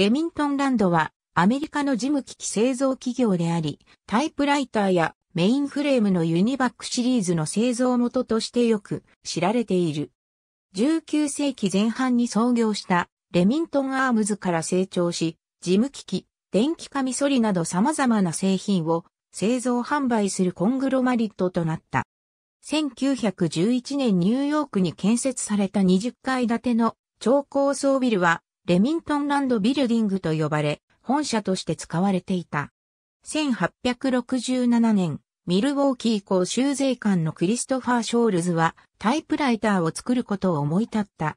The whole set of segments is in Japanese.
レミントンランドはアメリカの事務機器製造企業であり、タイプライターやメインフレームのユニバックシリーズの製造元としてよく知られている。19世紀前半に創業したレミントンアームズから成長し、事務機器、電気カミソリなど様々な製品を製造販売するコングロマリットとなった。1911年ニューヨークに建設された20階建ての超高層ビルはレミントンランドビルディングと呼ばれ、本社として使われていた。1867年、ミルウォーキー校修税官のクリストファー・ショールズはタイプライターを作ることを思い立った。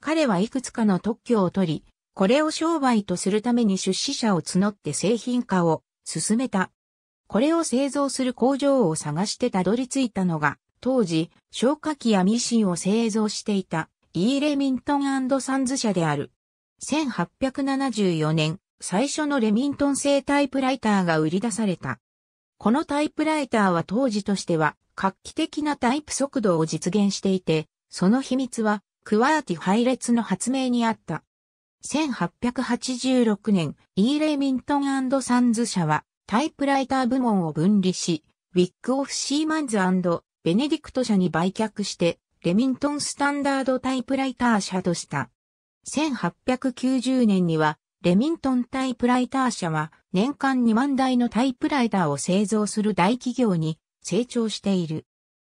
彼はいくつかの特許を取り、これを商売とするために出資者を募って製品化を進めた。これを製造する工場を探してたどり着いたのが、当時、消火器やミシンを製造していた、イーレミントンサンズ社である。1874年、最初のレミントン製タイプライターが売り出された。このタイプライターは当時としては画期的なタイプ速度を実現していて、その秘密はクワーティ配列の発明にあった。1886年、イーレミントンサンズ社はタイプライター部門を分離し、ウィックオフ・シーマンズベネディクト社に売却して、レミントンスタンダードタイプライター社とした。1890年には、レミントンタイプライター社は年間2万台のタイプライターを製造する大企業に成長している。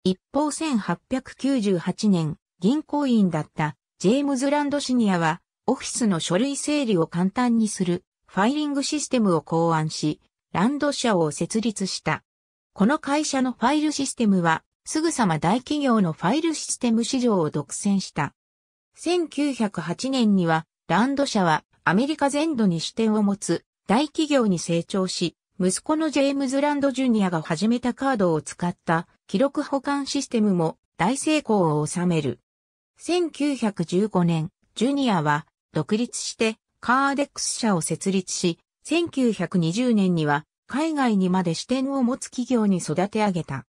一方1898年、銀行員だったジェームズ・ランドシニアはオフィスの書類整理を簡単にするファイリングシステムを考案し、ランド社を設立した。この会社のファイルシステムはすぐさま大企業のファイルシステム市場を独占した。1908年には、ランド社はアメリカ全土に支店を持つ大企業に成長し、息子のジェームズ・ランド・ジュニアが始めたカードを使った記録保管システムも大成功を収める。1915年、ジュニアは独立してカーデックス社を設立し、1920年には海外にまで支店を持つ企業に育て上げた。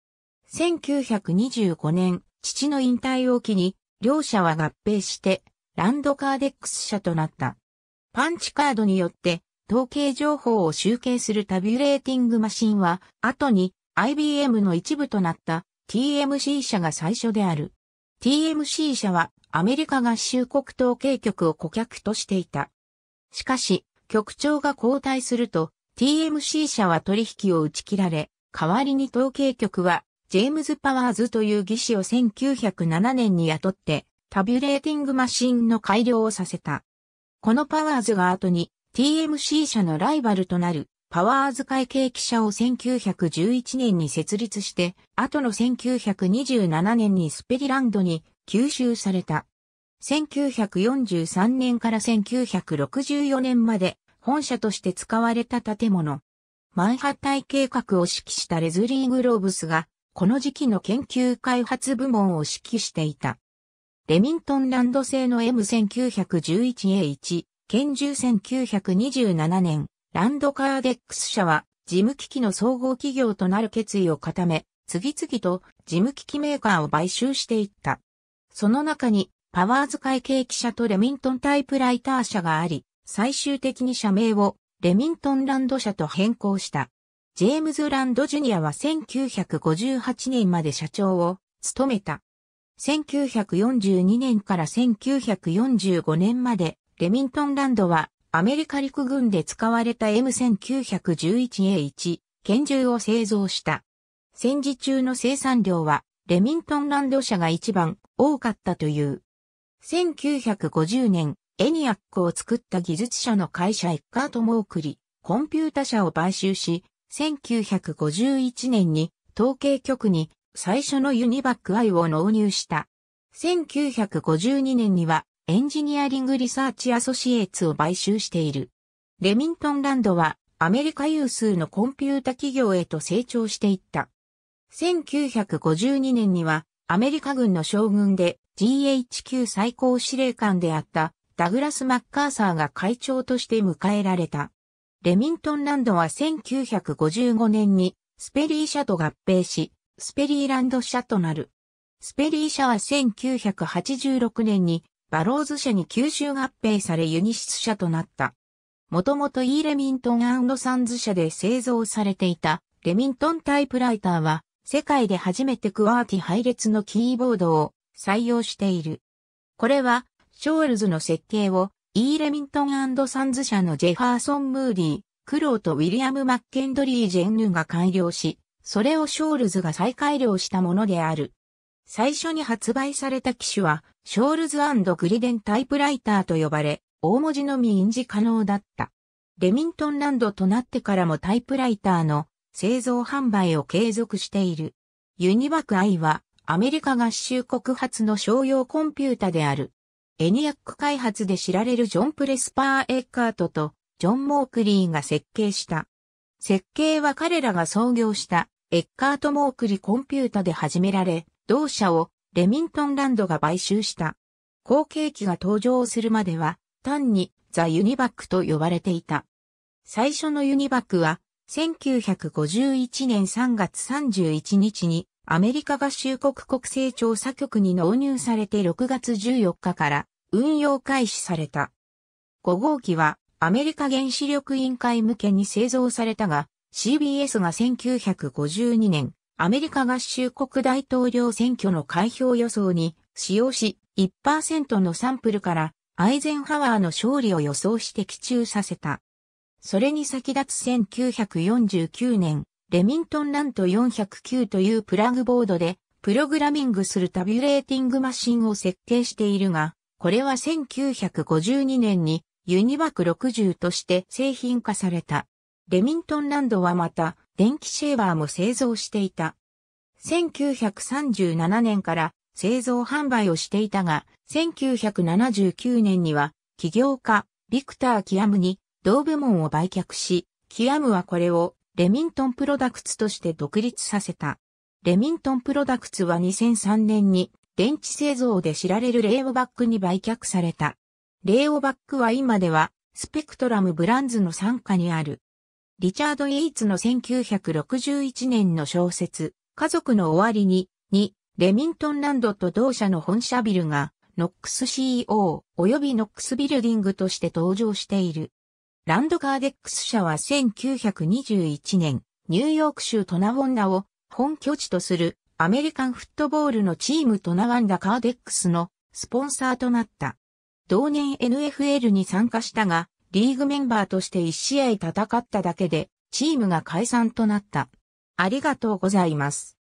1925年、父の引退を機に両社は合併して、ランドカーデックス社となった。パンチカードによって、統計情報を集計するタビュレーティングマシンは、後に IBM の一部となった TMC 社が最初である。TMC 社はアメリカ合衆国統計局を顧客としていた。しかし、局長が交代すると、TMC 社は取引を打ち切られ、代わりに統計局はジェームズ・パワーズという技師を1907年に雇って、タビュレーティングマシンの改良をさせた。このパワーズが後に TMC 社のライバルとなるパワーズ会計記者を1911年に設立して、後の1927年にスペリランドに吸収された。1943年から1964年まで本社として使われた建物。マンハッタイ計画を指揮したレズリー・グローブスがこの時期の研究開発部門を指揮していた。レミントンランド製の M1911A1、拳銃1927年、ランドカーデックス社は、事務機器の総合企業となる決意を固め、次々と事務機器メーカーを買収していった。その中に、パワーズ会計記者とレミントンタイプライター社があり、最終的に社名をレミントンランド社と変更した。ジェームズ・ランド・ジュニアは1958年まで社長を務めた。1942年から1945年まで、レミントンランドはアメリカ陸軍で使われた M1911A1 拳銃を製造した。戦時中の生産量はレミントンランド社が一番多かったという。1950年、エニアックを作った技術者の会社エッカート・モークリ、コンピュータ社を買収し、1951年に統計局に最初のユニバックアイを納入した。1952年にはエンジニアリングリサーチアソシエーツを買収している。レミントンランドはアメリカ有数のコンピュータ企業へと成長していった。1952年にはアメリカ軍の将軍で GHQ 最高司令官であったダグラス・マッカーサーが会長として迎えられた。レミントンランドは1955年にスペリー社と合併し、スペリーランド社となる。スペリー社は1986年にバローズ社に吸収合併されユニシス社となった。もともとイーレミントンサンズ社で製造されていたレミントンタイプライターは世界で初めてクワーティ配列のキーボードを採用している。これはショールズの設計をイーレミントンサンズ社のジェファーソン・ムーディ、ー、クローとウィリアム・マッケンドリー・ジェンヌが改良し、それをショールズが再改良したものである。最初に発売された機種は、ショールズグリデンタイプライターと呼ばれ、大文字のみ印字可能だった。レミントンランドとなってからもタイプライターの製造販売を継続している。ユニバクアイはアメリカ合衆国発の商用コンピュータである。エニアック開発で知られるジョン・プレスパー・エッカートとジョン・モークリーが設計した。設計は彼らが創業したエッカート・モークリコンピュータで始められ、同社をレミントンランドが買収した。後継機が登場するまでは単にザ・ユニバックと呼ばれていた。最初のユニバックは1951年3月31日にアメリカ合衆国国勢調査局に納入されて6月14日から運用開始された。5号機はアメリカ原子力委員会向けに製造されたが、CBS が1952年、アメリカ合衆国大統領選挙の開票予想に使用し、1%のサンプルからアイゼンハワーの勝利を予想して寄中させた。それに先立つ1949年、レミントンラント409というプラグボードで、プログラミングするタビュレーティングマシンを設計しているが、これは1952年にユニバク60として製品化された。レミントンランドはまた電気シェーバーも製造していた。1937年から製造販売をしていたが、1979年には起業家ビクター・キアムに同部門を売却し、キアムはこれをレミントンプロダクツとして独立させた。レミントンプロダクツは2003年に電池製造で知られるレオバックに売却された。レオバックは今ではスペクトラムブランズの傘下にある。リチャード・イーツの1961年の小説、家族の終わりに、に、レミントンランドと同社の本社ビルが、ノックス CEO 及びノックスビルディングとして登場している。ランドカーデックス社は1921年、ニューヨーク州トナウォンナを本拠地とするアメリカンフットボールのチームとナワンダカーデックスのスポンサーとなった。同年 NFL に参加したが、リーグメンバーとして1試合戦っただけで、チームが解散となった。ありがとうございます。